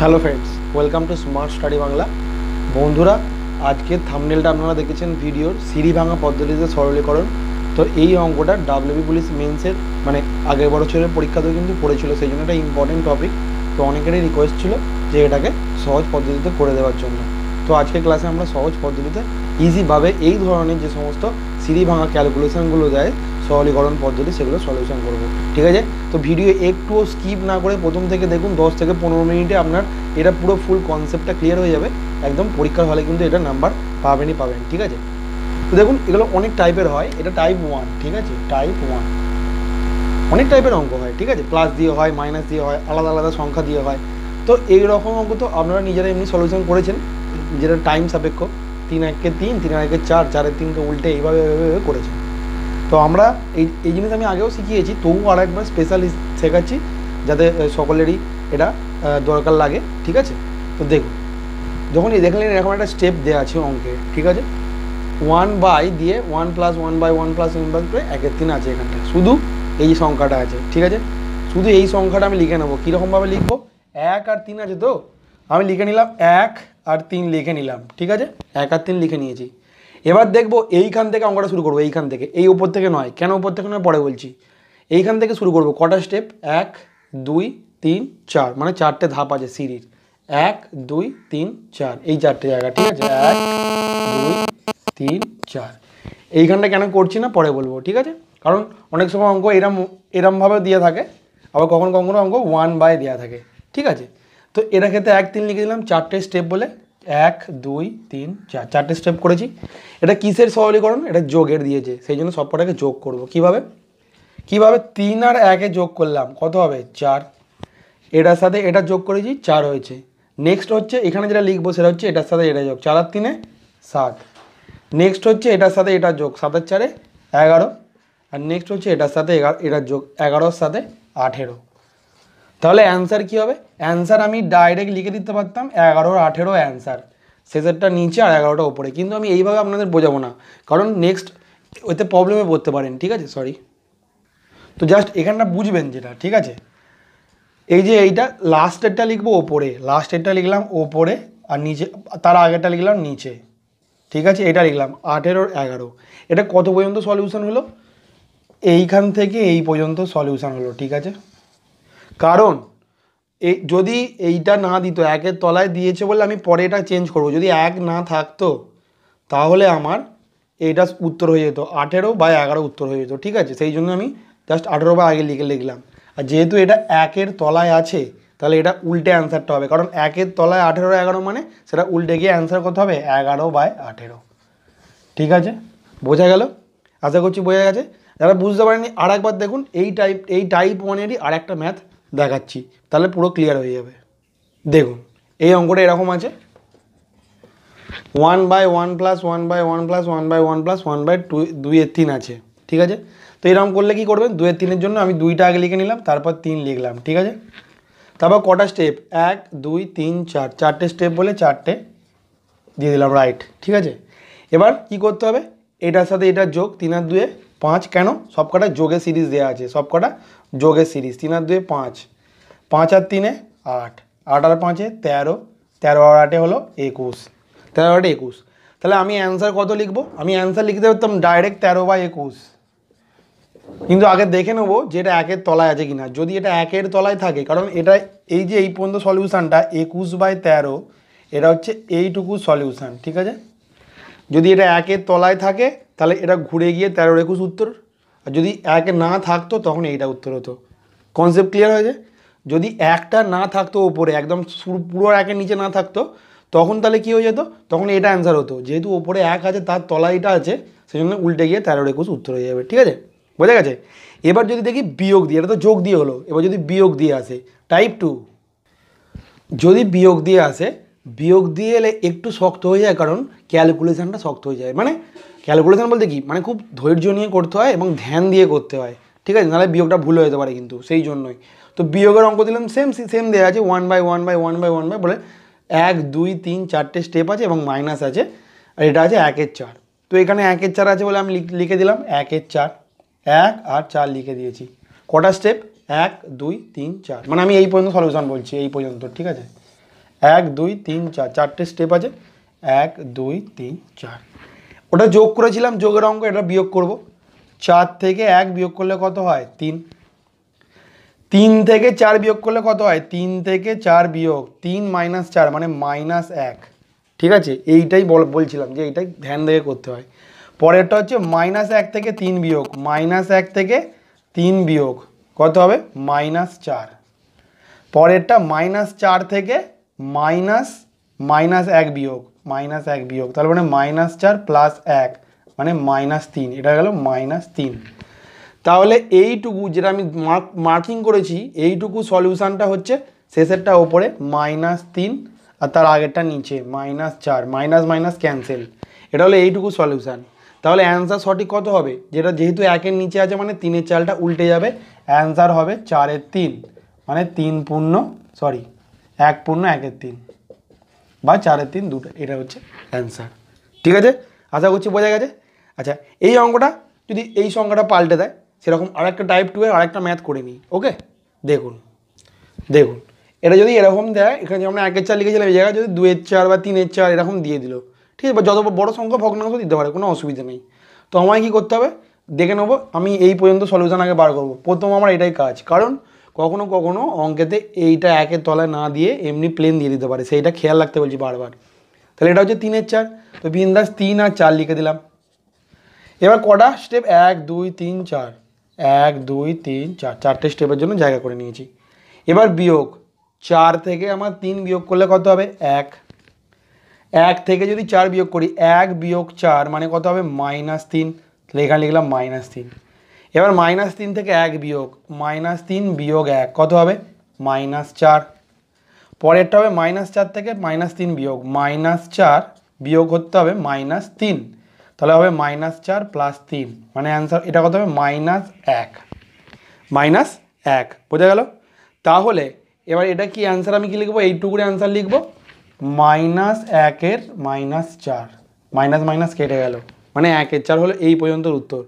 Hello friends welcome to smart study Bangla বন্ধুরা আজকের থামনেলটা আপনারা দেখেছেন ভিডিওর সিঁড়ি ভাঙা পদ্ধতিতে সরলীকরণ তো এই অঙ্কটা ডাব্লিউবি পুলিশ মেন্সের মানে আগের বছরের পরীক্ষাতেও কিন্তু পড়েছিল সেই জন্য একটা ইম্পর্টেন্ট টপিক তো অনেকেরই রিকোয়েস্ট ছিল যে এটাকে সহজ পদ্ধতিতে করে দেওয়ার জন্য তো আজকের ক্লাসে আমরা সহজ পদ্ধতিতে ইজিভাবে এই ধরনের যে সমস্ত সিঁড়ি ভাঙা ক্যালকুলেশনগুলো দেয় সরলীকরণ পদ্ধতি সেগুলো সলিউশন করব ঠিক আছে তো ভিডিও একটুও স্কিপ না করে প্রথম থেকে দেখুন দশ থেকে পনেরো মিনিটে আপনার এটা পুরো ফুল কনসেপ্টটা ক্লিয়ার হয়ে যাবে একদম পরীক্ষার হলে কিন্তু এটা নাম্বার পাবেনই পাবেন ঠিক আছে তো দেখুন এগুলো অনেক টাইপের হয় এটা টাইপ ওয়ান ঠিক আছে টাইপ ওয়ান অনেক টাইপের অঙ্ক হয় ঠিক আছে প্লাস দিয়ে হয় মাইনাস দিয়ে হয় আলাদা আলাদা সংখ্যা দিয়ে হয় তো এই রকম অঙ্ক তো আপনারা নিজেরা এমনি সলিউশন করেছেন যেটা টাইম সাপেক্ষ তিন এককে তিন তিন এককে চার চারের তিনকে উল্টে এইভাবে করেছেন তো আমরা এই এই জিনিস আমি আগেও শিখিয়েছি তবু আর একবার স্পেশালিস্ট শেখাচ্ছি যাতে সকলেরই এটা দরকার লাগে ঠিক আছে তো দেখুন যখন এই দেখলেন এরকম একটা স্টেপ দেওয়া আছে অঙ্কে ঠিক আছে ওয়ান বাই দিয়ে one plus one by one plus one plus একের তিন আছে এখানটা শুধু এই সংখ্যাটা আছে ঠিক আছে শুধু এই সংখ্যাটা আমি লিখে নেবো কীরকমভাবে লিখবো এক আর তিন আছে তো আমি লিখে নিলাম এক আর তিন লিখে নিলাম ঠিক আছে এক আর তিন লিখে নিয়েছি এবার দেখবো এইখান থেকে অঙ্কটা শুরু করবো এইখান থেকে এই উপর থেকে নয় কেন উপর থেকে নয় পরে বলছি এইখান থেকে শুরু করব কটা স্টেপ এক দুই তিন চার মানে চারটে ধাপ আছে সিঁড়ির এক দুই তিন চার এই চারটে জায়গা ঠিক আছে এক দুই তিন চার এইখানটা কেন করছি না পরে বলবো ঠিক আছে কারণ অনেক সময় অঙ্ক এরম এরমভাবে দিয়ে থাকে আবার কখনো কখনো অঙ্ক ওয়ান বাই দেওয়া থাকে ঠিক আছে তো এরা ক্ষেত্রে এক তিন লিখে দিলাম চারটে স্টেপ বলে এক দুই তিন চার চারটে স্টেপ করেছি এটা কিসের সরলীকরণ এটা যোগের দিয়েছে সেই জন্য সবকটাকে যোগ করব কিভাবে কিভাবে তিন আর একে যোগ করলাম কত হবে চার এটার সাথে এটা যোগ করেছি চার হয়েছে নেক্সট হচ্ছে এখানে যেটা লিখবো সেটা হচ্ছে এটার সাথে এটা যোগ চার আর তিনে সাত নেক্সট হচ্ছে এটার সাথে এটা যোগ সাতের চারে এগারো আর নেক্সট হচ্ছে এটার সাথে এগারো এটার যোগ এগারোর সাথে আঠেরো তাহলে অ্যান্সার কি হবে অ্যান্সার আমি ডাইরেক্ট লিখে দিতে পারতাম এগারো আঠেরো অ্যান্সার শেষেরটা নিচে আর এগারোটা ওপরে কিন্তু আমি এইভাবে আপনাদের বোঝাবো না কারণ নেক্সট ওতে প্রবলেমে পড়তে পারেন ঠিক আছে সরি তো জাস্ট এখানটা বুঝবেন যেটা ঠিক আছে এই যে এইটা লাস্টেরটা লিখবো ওপরে লাস্টেরটা লিখলাম ওপরে আর নিচে তার আগেরটা লিখলাম নিচে ঠিক আছে এটা লিখলাম আঠেরো এগারো এটা কত পর্যন্ত সলিউশন হলো এইখান থেকে এই পর্যন্ত সলিউশন হলো ঠিক আছে কারণ এই যদি এইটা না দিত একের তলায় দিয়েছে বলে আমি পরে এটা চেঞ্জ করব যদি এক না থাকতো তাহলে আমার এইটা উত্তর হয়ে যেত আঠেরো বা এগারো উত্তর হয়ে যেত ঠিক আছে সেই জন্য আমি জাস্ট আঠেরো বা আগে লিখে লিখলাম আর যেহেতু এটা একের তলায় আছে তাহলে এটা উল্টে অ্যান্সারটা হবে কারণ একের তলায় আঠেরো এগারো মানে সেটা উল্টে গিয়ে অ্যান্সার করতে হবে এগারো বাই আঠেরো ঠিক আছে বোঝা গেল আশা করছি বোঝা গেছে যারা বুঝতে পারেনি আর একবার দেখুন এই টাইপ এই টাইপ ওয়ানেরই আর একটা ম্যাথ দেখাচ্ছি তাহলে পুরো ক্লিয়ার হয়ে যাবে দেখুন এই অঙ্কটা এরকম আছে one by one plus one by one plus one by one plus one by two দুইয়ের তিন আছে ঠিক আছে তো এরকম করলে কি করবেন দুয়ের তিনের জন্য আমি দুইটা আগে লিখে নিলাম তারপর তিন লিখলাম ঠিক আছে তারপর কটা স্টেপ এক দুই তিন চার চারটে স্টেপ বলে চারটে দিয়ে দিলাম রাইট ঠিক আছে এবার কি করতে হবে এটার সাথে এটার যোগ তিন আর দুয়ে পাঁচ কেন সবকটা যোগে সিরিজ দেওয়া আছে সবকটা যোগে সিরিজ তিন আর দুয়ে পাঁচ পাঁচ আর তিনে আট আট আর পাঁচে তেরো তেরো আর আটে হলো একুশ তেরো আটে একুশ তাহলে আমি অ্যান্সার কত লিখবো আমি অ্যান্সার লিখতে পারতাম ডাইরেক্ট তেরো বা একুশ কিন্তু আগে দেখে নেবো যে এটা একের তলায় আছে কিনা যদি এটা একের তলায় থাকে কারণ এটা এই যে এই পর্যন্ত সলিউশানটা একুশ বাই তেরো এটা হচ্ছে এইটুকু সলিউশান ঠিক আছে যদি এটা একের তলায় থাকে তাহলে এটা ঘুরে গিয়ে তেরো একুশ উত্তর আর যদি এক না থাকতো তখন এইটা উত্তর হতো কনসেপ্ট ক্লিয়ার হয়েছে যদি একটা না থাকতো ওপরে একদম পুরো একের নিচে না থাকতো তখন তাহলে কী হয়ে যেত তখন এটা অ্যান্সার হতো যেহেতু ওপরে এক আছে তার তলাইটা আছে সেই জন্য উল্টে গিয়ে তেরো একুশ উত্তর হয়ে যাবে ঠিক আছে বোঝা গেছে এবার যদি দেখি বিয়োগ দিয়ে এটা তো যোগ দিয়ে হলো এবার যদি বিয়োগ দিয়ে আসে টাইপ টু যদি বিয়োগ দিয়ে আসে বিয়োগ দিয়ে এলে একটু শক্ত হয়ে যায় কারণ ক্যালকুলেশানটা শক্ত হয়ে যায় মানে ক্যালকুলেশান বলতে কি মানে খুব ধৈর্য নিয়ে করতে হয় এবং ধ্যান দিয়ে করতে হয় ঠিক আছে নাহলে বিয়োগটা ভুল হয়ে যেতে পারে কিন্তু সেই জন্যই তো বিয়োগের অঙ্ক দিলাম সেম সেম দেওয়া আছে one by one by one by one by বলে এক দুই তিন চারটে স্টেপ আছে এবং মাইনাস আছে আর এটা আছে একের চার তো এখানে একের চার আছে বলে আমি লিখে দিলাম একের চার এক আর চার লিখে দিয়েছি কটা স্টেপ এক দুই তিন চার মানে আমি এই পর্যন্ত সলিউশন বলছি এই পর্যন্ত ঠিক আছে এক দুই তিন চার চারটে স্টেপ আছে এক দুই তিন চার ওটা যোগ করেছিলাম যোগের অঙ্ক এটা বিয়োগ করব চার থেকে এক বিয়োগ করলে কত হয় তিন তিন থেকে চার বিয়োগ করলে কত হয় তিন থেকে চার বিয়োগ তিন মাইনাস চার মানে মাইনাস এক ঠিক আছে এইটাই বলছিলাম যে এইটাই ধ্যান দেখে করতে হয় পরেরটা হচ্ছে মাইনাস এক থেকে তিন বিয়োগ মাইনাস এক থেকে তিন বিয়োগ কত হবে মাইনাস চার পরেরটা মাইনাস চার থেকে মাইনাস মাইনাস এক বিয়োগ মাইনাস এক বিয়োগ তাহলে মানে মাইনাস চার প্লাস এক মানে মাইনাস তিন এটা গেল মাইনাস তিন তাহলে এইটুকু যেটা আমি মার্ক মার্কিং করেছি এইটুকু সলিউশানটা হচ্ছে শেষেরটা ওপরে মাইনাস তিন আর তার আগেরটা নিচে মাইনাস চার মাইনাস মাইনাস ক্যান্সেল এটা হলো এইটুকু সলিউশান তাহলে অ্যান্সার সঠিক কত হবে যেটা যেহেতু একের নিচে আছে মানে তিনের চালটা উল্টে যাবে অ্যান্সার হবে চারের তিন মানে তিন পূর্ণ সরি এক পূর্ণ একের তিন বা চারের তিন দুটো এটা হচ্ছে অ্যান্সার ঠিক আছে আশা করছি বোঝা গেছে আচ্ছা এই অঙ্কটা যদি এই সংখ্যাটা পাল্টে দেয় সেরকম আরেকটা টাইপ টু এর আরেকটা ম্যাথ করে নিই ওকে দেখুন দেখুন এটা যদি এরকম দেয় এখানে যেমন একের চার লিখেছিলাম এই জায়গায় যদি দুয়ের চার বা তিনের চার এরকম দিয়ে দিল ঠিক আছে যত বড় সংখ্যা ভগ্নাংশ দিতে পারে কোনো অসুবিধা নেই তো আমায় কী করতে হবে দেখে নেবো আমি এই পর্যন্ত সলিউশন আগে বার করবো প্রথম আমার এটাই কাজ কারণ কখনো কখনো অঙ্কেতে এইটা একের তলায় না দিয়ে এমনি প্লেন দিয়ে দিতে পারে সেইটা খেয়াল রাখতে বলছি বারবার তাহলে এটা হচ্ছে তিনের চার তো বিন্দাস তিন আর চার লিখে দিলাম এবার কটা স্টেপ এক দুই তিন চার এক দুই তিন চার চারটে স্টেপের জন্য জায়গা করে নিয়েছি এবার বিয়োগ চার থেকে আমার তিন বিয়োগ করলে কত হবে এক এক থেকে যদি চার বিয়োগ করি এক বিয়োগ চার মানে কত হবে মাইনাস তিন তাহলে এখানে লিখলাম মাইনাস তিন এবার মাইনাস তিন থেকে এক বিয়োগ মাইনাস তিন বিয়োগ এক কত হবে মাইনাস চার পরেরটা হবে মাইনাস চার থেকে মাইনাস তিন বিয়োগ মাইনাস চার বিয়োগ করতে হবে মাইনাস তিন তাহলে হবে মাইনাস চার প্লাস তিন মানে অ্যান্সার এটা কত হবে মাইনাস এক মাইনাস এক বোঝা গেল তাহলে এবার এটা কি অ্যান্সার আমি কি লিখবো এইটুকুরে অ্যান্সার লিখবো মাইনাস একের মাইনাস চার মাইনাস মাইনাস কেটে গেল মানে একের চার হলো এই পর্যন্ত উত্তর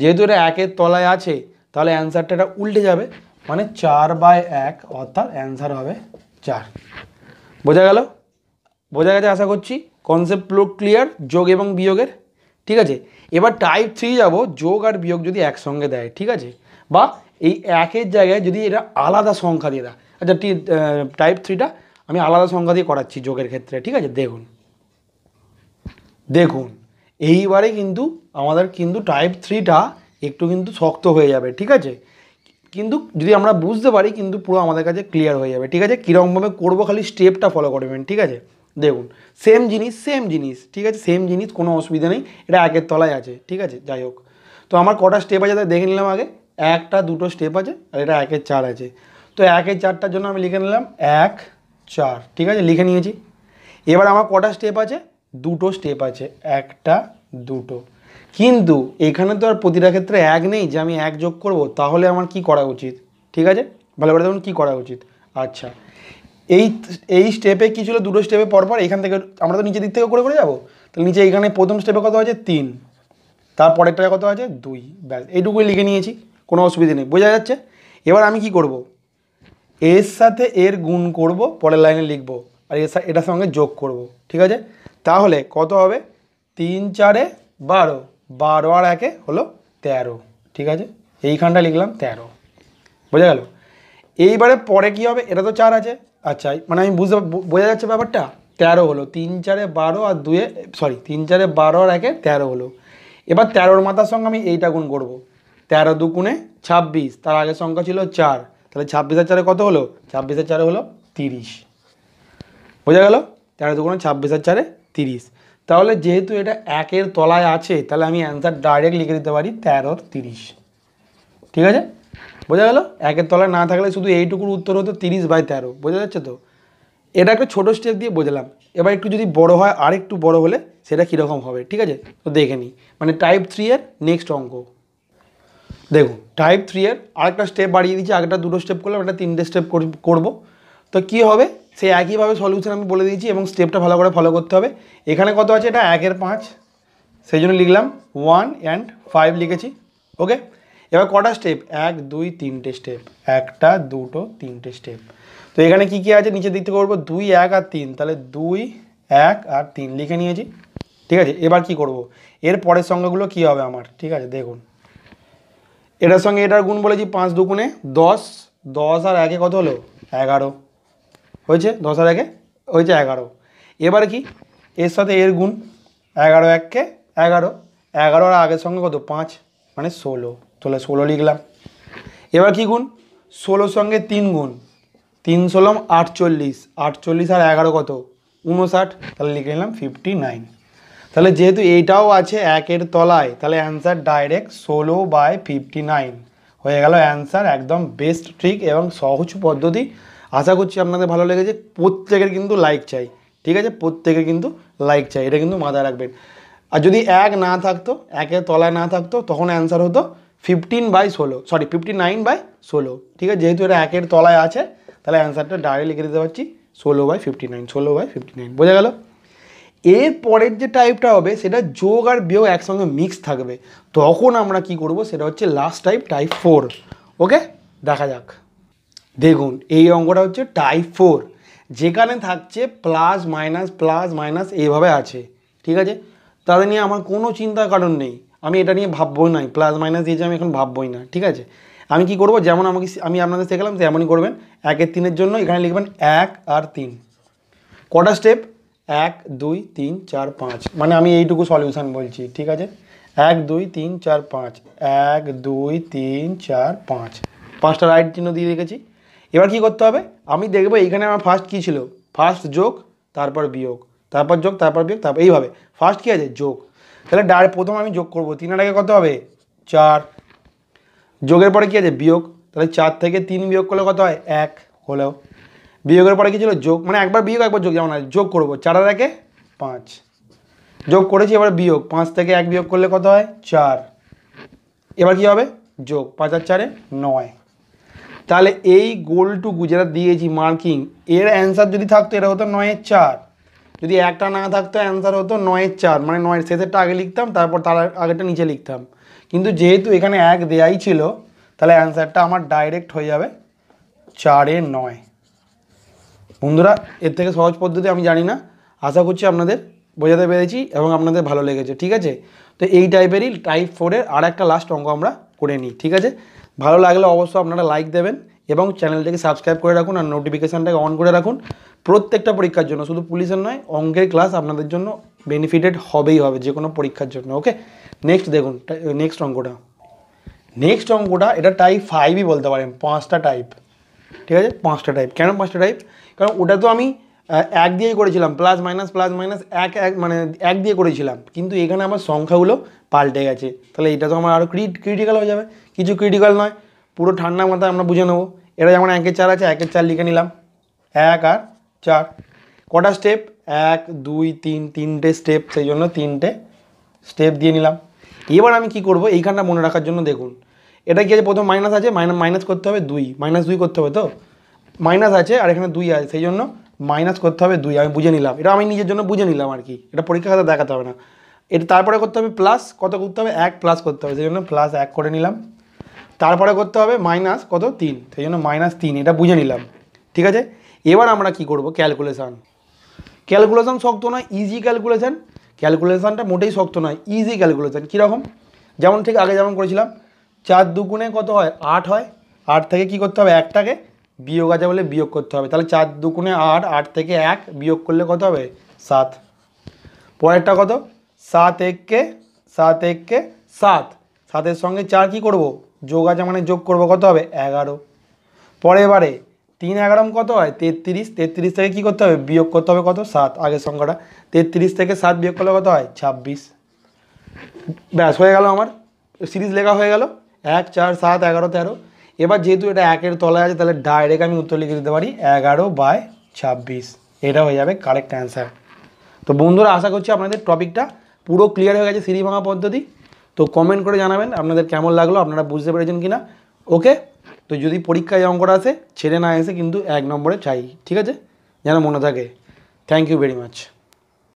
যেহেতু এটা একের তলায় আছে তাহলে অ্যান্সারটা এটা উল্টে যাবে মানে চার বাই এক অর্থাৎ অ্যান্সার হবে চার বোঝা গেল বোঝা গেছে আশা করছি কনসেপ্ট প্লো ক্লিয়ার যোগ এবং বিয়োগের ঠিক আছে এবার টাইপ থ্রি যাব যোগ আর বিয়োগ যদি একসঙ্গে দেয় ঠিক আছে বা এই একের জায়গায় যদি এটা আলাদা সংখ্যা দিয়ে দেয় আচ্ছা টাইপ থ্রিটা আমি আলাদা সংখ্যা দিয়ে করাচ্ছি যোগের ক্ষেত্রে ঠিক আছে দেখুন দেখুন এইবারে কিন্তু আমাদের কিন্তু টাইপ থ্রিটা একটু কিন্তু শক্ত হয়ে যাবে ঠিক আছে কিন্তু যদি আমরা বুঝতে পারি কিন্তু পুরো আমাদের কাছে ক্লিয়ার হয়ে যাবে ঠিক আছে কীরকমভাবে করবো খালি স্টেপটা ফলো করবেন ঠিক আছে দেখুন সেম জিনিস সেম জিনিস ঠিক আছে সেম জিনিস কোনো অসুবিধা নেই এটা একের তলায় আছে ঠিক আছে যাই হোক তো আমার কটা স্টেপ আছে দেখে নিলাম আগে একটা দুটো স্টেপ আছে আর এটা একের চার আছে তো একের চারটার জন্য আমি লিখে নিলাম এক চার ঠিক আছে লিখে নিয়েছি এবার আমার কটা স্টেপ আছে দুটো স্টেপ আছে একটা দুটো কিন্তু এখানে তো আর প্রতিটা ক্ষেত্রে এক নেই যে আমি এক যোগ করব তাহলে আমার কি করা উচিত ঠিক আছে ভালো করে দেখুন কী করা উচিত আচ্ছা এই এই স্টেপে কী ছিল দুটো স্টেপে পরপর এখান থেকে আমরা তো নিচের দিক থেকে করে করে যাবো তাহলে নিচে এখানে প্রথম স্টেপে কত আছে তিন তারপরেরটা কত আছে দুই ব্যাস এইটুকুই লিখে নিয়েছি কোনো অসুবিধা নেই বোঝা যাচ্ছে এবার আমি কি করব এর সাথে এর গুণ করব পরের লাইনে লিখব আর এর এটার সঙ্গে যোগ করব ঠিক আছে তাহলে কত হবে তিন চারে বারো বারো আর একে হলো তেরো ঠিক আছে এইখানটা লিখলাম তেরো বোঝা গেল এইবারে পরে কি হবে এটা তো চার আছে আচ্ছা মানে আমি বুঝতে বোঝা যাচ্ছে ব্যাপারটা তেরো হলো তিন চারে বারো আর দুয়ে সরি তিন চারে বারো আর একে তেরো হলো এবার তেরোর মাথার সঙ্গে আমি এইটা গুণ করবো তেরো কুণে ছাব্বিশ তার আগের সংখ্যা ছিল চার তাহলে ছাব্বিশের চারে কত হলো ছাব্বিশের চারে হলো তিরিশ বোঝা গেল তেরো দু দুগুণে ছাব্বিশের চারে তিরিশ তাহলে যেহেতু এটা একের তলায় আছে তাহলে আমি অ্যান্সার ডাইরেক্ট লিখে দিতে পারি তেরো তিরিশ ঠিক আছে বোঝা গেল একের তলায় না থাকলে শুধু এইটুকুর উত্তর হতো তিরিশ বাই তেরো বোঝা যাচ্ছে তো এটা একটা ছোটো স্টেপ দিয়ে বোঝালাম এবার একটু যদি বড় হয় আর একটু বড় হলে সেটা কীরকম হবে ঠিক আছে তো দেখে নিই মানে টাইপ থ্রি এর নেক্সট অঙ্ক দেখুন টাইপ থ্রি এর আরেকটা স্টেপ বাড়িয়ে দিচ্ছি আগেটা দুটো স্টেপ করলাম একটা তিনটে স্টেপ করব তো কি হবে সেই একইভাবে সলিউশন আমি বলে দিয়েছি এবং স্টেপটা ভালো করে ফলো করতে হবে এখানে কত আছে এটা একের পাঁচ সেই জন্য লিখলাম ওয়ান অ্যান্ড ফাইভ লিখেছি ওকে এবার কটা স্টেপ এক দুই তিনটে স্টেপ একটা দুটো তিনটে স্টেপ তো এখানে কি কি আছে নিচের দিক থেকে করবো দুই এক আর তিন তাহলে দুই এক আর তিন লিখে নিয়েছি ঠিক আছে এবার কি করব। এর পরের সংখ্যাগুলো কি হবে আমার ঠিক আছে দেখুন এটার সঙ্গে এটার গুণ বলেছি পাঁচ দুগুণে দশ দশ আর একে কত হলো এগারো হয়েছে দশ আর একে হয়েছে এগারো এবারে কি এর সাথে এর গুণ এগারো এককে এগারো এগারো আর আগের সঙ্গে কত পাঁচ মানে ষোলো তাহলে ষোলো লিখলাম এবার কি গুণ ষোলোর সঙ্গে তিন গুণ তিন ষোলম আটচল্লিশ আটচল্লিশ আর এগারো কত উনষাট তাহলে লিখে নিলাম ফিফটি নাইন তাহলে যেহেতু এইটাও আছে একের তলায় তাহলে অ্যান্সার ডাইরেক্ট ষোলো বাই ফিফটি নাইন হয়ে গেল অ্যান্সার একদম বেস্ট ট্রিক এবং সহজ পদ্ধতি আশা করছি আপনাদের ভালো লেগেছে প্রত্যেকের কিন্তু লাইক চাই ঠিক আছে প্রত্যেকের কিন্তু লাইক চাই এটা কিন্তু মাথায় রাখবেন আর যদি এক না থাকতো একের তলায় না থাকতো তখন অ্যান্সার হতো ফিফটিন বাই ষোলো সরি ফিফটি নাইন বাই ষোলো ঠিক আছে যেহেতু এটা একের তলায় আছে তাহলে অ্যান্সারটা ডাইরেক্ট লিখে দিতে পারছি ষোলো বাই ফিফটি নাইন ষোলো বাই ফিফটি নাইন বোঝা গেল এর পরের যে টাইপটা হবে সেটা যোগ আর বিয়োগ একসঙ্গে মিক্স থাকবে তখন আমরা কি করব সেটা হচ্ছে last type type four okay দেখা যাক দেখুন এই অঙ্কটা হচ্ছে টাইপ ফোর যেখানে থাকছে প্লাস মাইনাস প্লাস মাইনাস এইভাবে আছে ঠিক আছে তাদের নিয়ে আমার কোনো চিন্তার কারণ নেই আমি এটা নিয়ে ভাববই নাই প্লাস মাইনাস দিয়ে আমি এখন ভাববই না ঠিক আছে আমি কি করব যেমন আমাকে আমি আপনাদের শেখালাম তেমনই করবেন একের তিনের জন্য এখানে লিখবেন এক আর তিন কটা স্টেপ এক দুই তিন চার পাঁচ মানে আমি এইটুকু সলিউশান বলছি ঠিক আছে এক দুই তিন চার পাঁচ এক দুই তিন চার পাঁচ পাঁচটা রাইট চিহ্ন দিয়ে রেখেছি এবার কি করতে হবে আমি দেখবো এইখানে আমার ফার্স্ট কী ছিল ফার্স্ট যোগ তারপর বিয়োগ তারপর যোগ তারপর বিয়োগ তারপর এইভাবে ফার্স্ট কী আছে যোগ তাহলে ডার প্রথম আমি যোগ করবো তিন আগে কত হবে চার যোগের পরে কী আছে বিয়োগ তাহলে চার থেকে তিন বিয়োগ করলে কত হয় এক হলো বিয়োগের পরে কী ছিল যোগ মানে একবার বিয়োগ একবার যোগ যেমন যোগ করবো চার আগে পাঁচ যোগ করেছি এবার বিয়োগ পাঁচ থেকে এক বিয়োগ করলে কত হয় চার এবার কি হবে যোগ পাঁচ আর চারে নয় তাহলে এই গোল টু গুজরাট দিয়েছি মার্কিং এর অ্যান্সার যদি থাকতো এটা হতো নয়ের চার যদি একটা না থাকতো অ্যান্সার হতো নয়ের চার মানে নয়ের শেষেরটা আগে লিখতাম তারপর তার আগেরটা নিচে লিখতাম কিন্তু যেহেতু এখানে এক দেয়াই ছিল তাহলে অ্যান্সারটা আমার ডাইরেক্ট হয়ে যাবে চারে নয় বন্ধুরা এর থেকে সহজ পদ্ধতি আমি জানি না আশা করছি আপনাদের বোঝাতে পেরেছি এবং আপনাদের ভালো লেগেছে ঠিক আছে তো এই টাইপেরই টাইপ ফোরের আর একটা লাস্ট অঙ্ক আমরা করে নিই ঠিক আছে ভালো লাগলে অবশ্যই আপনারা লাইক দেবেন এবং চ্যানেলটিকে সাবস্ক্রাইব করে রাখুন আর নোটিফিকেশানটাকে অন করে রাখুন প্রত্যেকটা পরীক্ষার জন্য শুধু পুলিশের নয় অঙ্কের ক্লাস আপনাদের জন্য বেনিফিটেড হবেই হবে যে কোনো পরীক্ষার জন্য ওকে নেক্সট দেখুন নেক্সট অঙ্কটা নেক্সট অঙ্কটা এটা টাইপ ফাইভই বলতে পারেন পাঁচটা টাইপ ঠিক আছে পাঁচটা টাইপ কেন পাঁচটা টাইপ কারণ ওটা তো আমি এক দিয়েই করেছিলাম প্লাস মাইনাস প্লাস মাইনাস এক এক মানে এক দিয়ে করেছিলাম কিন্তু এখানে আমার সংখ্যাগুলো পাল্টে গেছে তাহলে এটা তো আমার আরও ক্রিটিক্যাল হয়ে যাবে কিছু ক্রিটিক্যাল নয় পুরো ঠান্ডা মাথায় আমরা বুঝে নেবো এটা যেমন একের চার আছে একের চার লিখে নিলাম এক আর চার কটা স্টেপ এক দুই তিন তিনটে স্টেপ সেই জন্য তিনটে স্টেপ দিয়ে নিলাম এবার আমি কি করব এইখানটা মনে রাখার জন্য দেখুন এটা কি আছে প্রথম মাইনাস আছে মাইনাস মাইনাস করতে হবে দুই মাইনাস দুই করতে হবে তো মাইনাস আছে আর এখানে দুই আছে সেই জন্য মাইনাস করতে হবে দুই আমি বুঝে নিলাম এটা আমি নিজের জন্য বুঝে নিলাম আর কি এটা পরীক্ষা খাতা দেখাতে হবে না এটা তারপরে করতে হবে প্লাস কত করতে হবে এক প্লাস করতে হবে সেই জন্য প্লাস এক করে নিলাম তারপরে করতে হবে মাইনাস কত তিন সেই জন্য মাইনাস তিন এটা বুঝে নিলাম ঠিক আছে এবার আমরা কি করব ক্যালকুলেশান ক্যালকুলেশান শক্ত নয় ইজি ক্যালকুলেশান ক্যালকুলেশানটা মোটেই শক্ত নয় ইজি ক্যালকুলেশান কীরকম যেমন ঠিক আগে যেমন করেছিলাম চার দুগুণে কত হয় আট হয় আট থেকে কি করতে হবে একটাকে বিয়োগ আছে বলে বিয়োগ করতে হবে তাহলে চার দুকুণে আট আট থেকে এক বিয়োগ করলে কত হবে সাত পরেরটা কত সাত এককে সাত এককে সাত সাতের সঙ্গে চার কি করব যোগ আছে মানে যোগ করব কত হবে এগারো পরে এবারে তিন এগারো কত হয় তেত্রিশ তেত্রিশ থেকে কি করতে হবে বিয়োগ করতে হবে কত সাত আগের সংখ্যাটা তেত্রিশ থেকে সাত বিয়োগ করলে কত হয় ছাব্বিশ ব্যাস হয়ে গেল আমার সিরিজ লেখা হয়ে গেল এক চার সাত এগারো তেরো এবার যেহেতু এটা একের তলায় আছে তাহলে ডাইরেক্ট আমি উত্তর লিখে দিতে পারি এগারো বাই ছাব্বিশ এটা হয়ে যাবে কারেক্ট অ্যান্সার তো বন্ধুরা আশা করছি আপনাদের টপিকটা পুরো ক্লিয়ার হয়ে গেছে সিঁড়ি ভাঙা পদ্ধতি তো কমেন্ট করে জানাবেন আপনাদের কেমন লাগলো আপনারা বুঝতে পেরেছেন কি না ওকে তো যদি পরীক্ষায় অঙ্কটা আসে ছেড়ে না এসে কিন্তু এক নম্বরে চাই ঠিক আছে যেন মনে থাকে থ্যাংক ইউ ভেরি মাচ